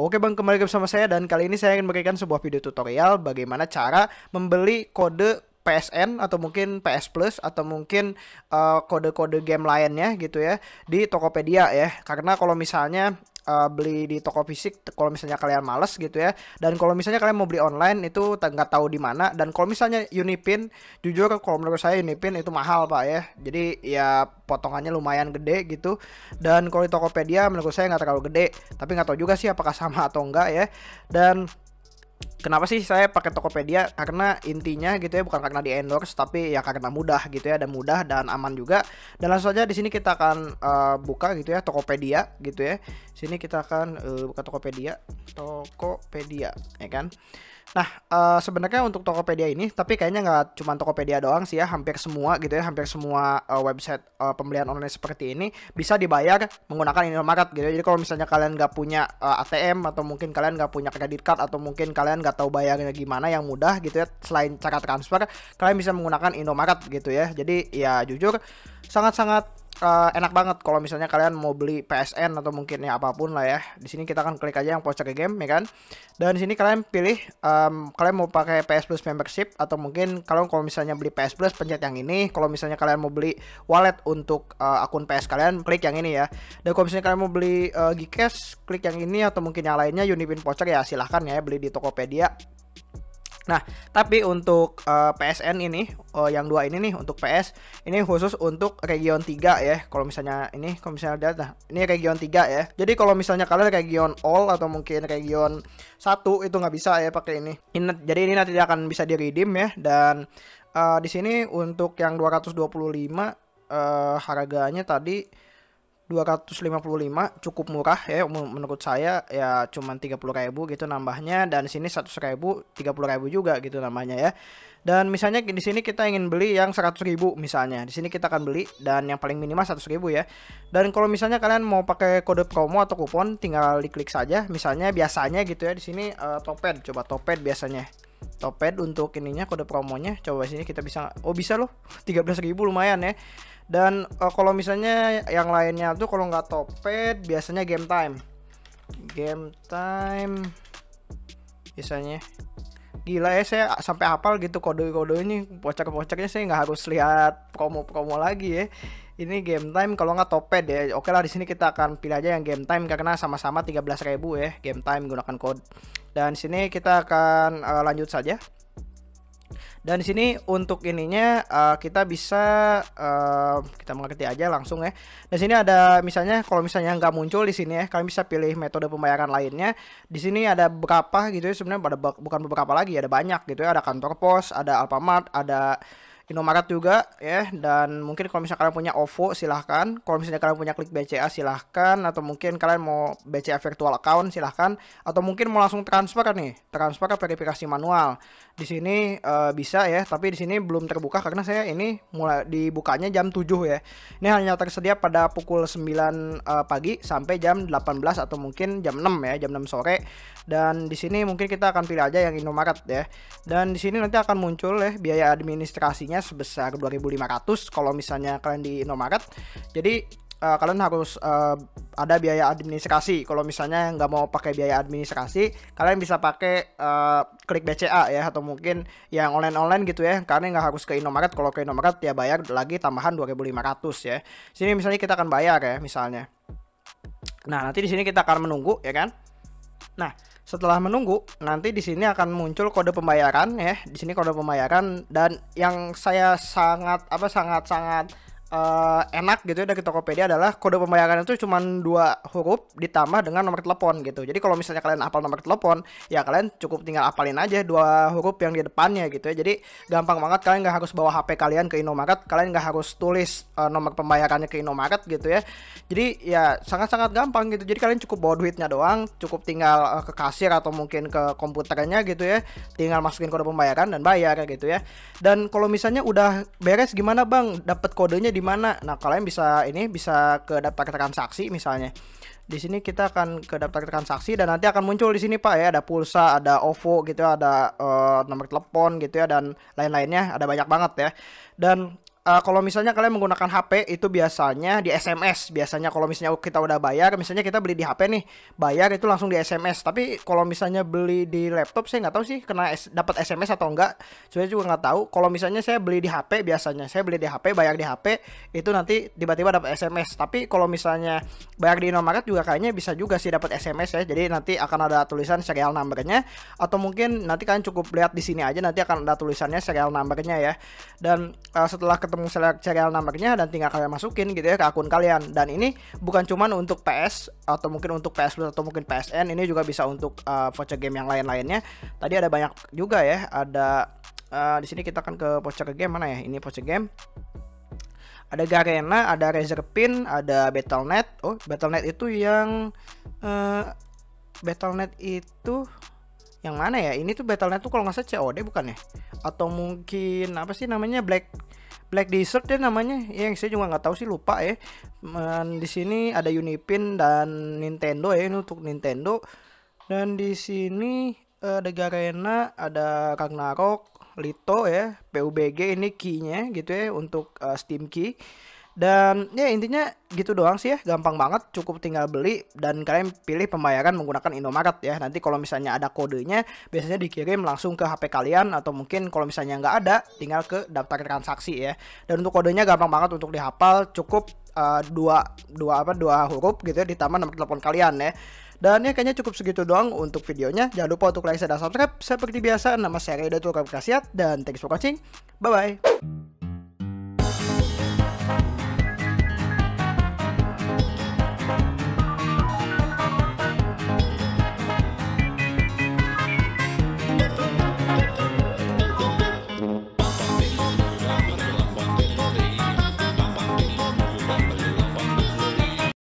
Oke bang, kembali lagi bersama saya dan kali ini saya ingin memberikan sebuah video tutorial bagaimana cara membeli kode PSN atau mungkin PS Plus atau mungkin eh, kode-kode uh, game lainnya gitu ya di Tokopedia ya. Karena kalau misalnya uh, beli di toko fisik kalau misalnya kalian males gitu ya dan kalau misalnya kalian mau beli online itu nggak tahu di mana dan kalau misalnya Unipin jujur kalau menurut saya Unipin itu mahal pak ya jadi ya potongannya lumayan gede gitu dan kalau di Tokopedia menurut saya nggak terlalu gede tapi nggak tahu juga sih apakah sama atau enggak ya dan kenapa sih saya pakai Tokopedia? Karena intinya gitu ya bukan karena di endorse tapi ya karena mudah gitu ya dan mudah dan aman juga. Dan langsung saja di sini kita akan uh, buka gitu ya Tokopedia gitu ya. Sini kita akan uh, buka Tokopedia, Tokopedia ya kan. Nah, uh, sebenarnya untuk Tokopedia ini, tapi kayaknya nggak cuma Tokopedia doang sih ya, hampir semua gitu ya, hampir semua uh, website uh, pembelian online seperti ini bisa dibayar menggunakan Indomaret gitu. Ya. Jadi kalau misalnya kalian nggak punya uh, ATM atau mungkin kalian nggak punya kredit card atau mungkin kalian nggak tahu bayarnya gimana yang mudah gitu ya, selain cara transfer, kalian bisa menggunakan Indomaret gitu ya. Jadi ya jujur sangat-sangat uh, enak banget kalau misalnya kalian mau beli PSN atau mungkin ya apapun lah ya. Di sini kita akan klik aja yang voucher game ya kan. Dan di sini kalian pilih um, kalian mau pakai PS Plus membership atau mungkin kalau kalau misalnya beli PS Plus pencet yang ini. Kalau misalnya kalian mau beli wallet untuk uh, akun PS kalian klik yang ini ya. Dan kalau misalnya kalian mau beli uh, Gcash klik yang ini atau mungkin yang lainnya Unipin voucher ya silahkan ya beli di Tokopedia Nah, tapi untuk uh, eh, PSN ini uh, yang dua ini nih untuk PS ini khusus untuk region 3 ya. Kalau misalnya ini kalau misalnya ada nah, ini region 3 ya. Jadi kalau misalnya kalian region all atau mungkin region satu itu nggak bisa ya pakai ini. ini. Jadi ini nanti akan bisa di redeem ya dan uh, di sini untuk yang 225 uh, harganya tadi 255 cukup murah ya menurut saya ya cuman 30 ribu gitu nambahnya dan sini 100 ribu juga gitu namanya ya dan misalnya di sini kita ingin beli yang 100.000 misalnya di sini kita akan beli dan yang paling minimal 100 ya dan kalau misalnya kalian mau pakai kode promo atau kupon tinggal diklik saja misalnya biasanya gitu ya di sini uh, eh, toped coba toped biasanya Toped untuk ininya kode promonya coba sini kita bisa oh bisa loh 13.000 lumayan ya dan uh, kalau misalnya yang lainnya tuh kalau nggak topet biasanya game time game time biasanya gila ya saya sampai hafal gitu kode-kode ini pocak-pocaknya saya nggak harus lihat promo-promo lagi ya ini game time kalau nggak topet ya oke lah di sini kita akan pilih aja yang game time karena sama-sama 13.000 ya game time gunakan kode dan sini kita akan uh, lanjut saja dan di sini untuk ininya uh, kita bisa uh, kita mengerti aja langsung ya. Di sini ada misalnya kalau misalnya nggak muncul di sini ya, kalian bisa pilih metode pembayaran lainnya. Di sini ada beberapa gitu ya sebenarnya pada bukan beberapa lagi ada banyak gitu ya, ada kantor pos, ada Alfamart, ada Indomaret juga ya dan mungkin kalau misalnya kalian punya OVO silahkan kalau misalnya kalian punya klik BCA silahkan atau mungkin kalian mau BCA virtual account silahkan atau mungkin mau langsung transfer nih transfer ke verifikasi manual di sini uh, bisa ya tapi di sini belum terbuka karena saya ini mulai dibukanya jam 7 ya ini hanya tersedia pada pukul 9 uh, eh, pagi sampai jam 18 atau mungkin jam 6 ya jam 6 sore dan di sini mungkin kita akan pilih aja yang Indomaret ya dan di sini nanti akan muncul ya biaya administrasinya sebesar 2.500 kalau misalnya kalian di Indomaret. Jadi uh, kalian harus uh, ada biaya administrasi. Kalau misalnya nggak mau pakai biaya administrasi, kalian bisa pakai uh, klik BCA ya atau mungkin yang online-online gitu ya. Karena nggak harus ke Indomaret. Kalau ke Indomaret ya bayar lagi tambahan 2.500 ya. Sini misalnya kita akan bayar ya misalnya. Nah, nanti di sini kita akan menunggu ya kan. Nah, setelah menunggu, nanti di sini akan muncul kode pembayaran ya. Di sini kode pembayaran dan yang saya sangat apa sangat-sangat uh, enak gitu ya dari Tokopedia adalah kode pembayaran itu cuma dua huruf ditambah dengan nomor telepon gitu. Jadi kalau misalnya kalian hafal nomor telepon, ya kalian cukup tinggal apalin aja dua huruf yang di depannya gitu ya. Jadi gampang banget kalian nggak harus bawa HP kalian ke Indomaret, kalian nggak harus tulis uh, nomor pembayarannya ke Indomaret gitu ya. Jadi ya sangat-sangat gampang gitu. Jadi kalian cukup bawa duitnya doang, cukup tinggal uh, ke kasir atau mungkin ke komputernya gitu ya. Tinggal masukin kode pembayaran dan bayar gitu ya. Dan kalau misalnya udah beres gimana Bang? Dapat kodenya di di mana. Nah, kalian bisa ini bisa ke daftar transaksi misalnya. Di sini kita akan ke daftar transaksi dan nanti akan muncul di sini Pak ya, ada pulsa, ada OVO gitu, ya, ada uh, nomor telepon gitu ya dan lain-lainnya, ada banyak banget ya. Dan uh, kalau misalnya kalian menggunakan HP itu biasanya di SMS. Biasanya kalau misalnya kita udah bayar, misalnya kita beli di HP nih, bayar itu langsung di SMS. Tapi kalau misalnya beli di laptop saya nggak tahu sih kena dapat SMS atau enggak. Saya juga nggak tahu. Kalau misalnya saya beli di HP biasanya saya beli di HP, bayar di HP itu nanti tiba-tiba dapat SMS. Tapi kalau misalnya bayar di Indomaret juga kayaknya bisa juga sih dapat SMS ya. Jadi nanti akan ada tulisan serial numbernya atau mungkin nanti kalian cukup lihat di sini aja nanti akan ada tulisannya serial numbernya ya. Dan uh, setelah ketemu serial numbernya dan tinggal kalian masukin gitu ya ke akun kalian dan ini bukan cuman untuk PS atau mungkin untuk PS Plus atau mungkin PSN ini juga bisa untuk uh, voucher game yang lain-lainnya tadi ada banyak juga ya ada uh, di sini kita akan ke voucher game mana ya ini voucher game ada Garena, ada Razer Pin, ada Battle.net. Oh, Battle.net itu yang uh, eh, Battle.net itu yang mana ya? Ini tuh Battle.net tuh kalau nggak salah COD bukan ya? Atau mungkin apa sih namanya Black black desert ya namanya iya, yang saya juga nggak tahu sih lupa ya di sini ada Unipin dan Nintendo ya ini untuk Nintendo dan di sini eh, ada Garena ada Ragnarok Lito ya PUBG ini keynya gitu ya untuk uh, Steam key dan ya intinya gitu doang sih ya, gampang banget, cukup tinggal beli dan kalian pilih pembayaran menggunakan Indomaret ya. Nanti kalau misalnya ada kodenya, biasanya dikirim langsung ke HP kalian atau mungkin kalau misalnya nggak ada, tinggal ke daftar transaksi ya. Dan untuk kodenya gampang banget untuk dihafal, cukup uh, dua dua apa dua huruf gitu ya ditambah nomor telepon kalian ya. Dan ya kayaknya cukup segitu doang untuk videonya. Jangan lupa untuk like, share, dan subscribe. Seperti biasa, nama saya Reda Tukar Kasiat dan thanks for watching. Bye-bye.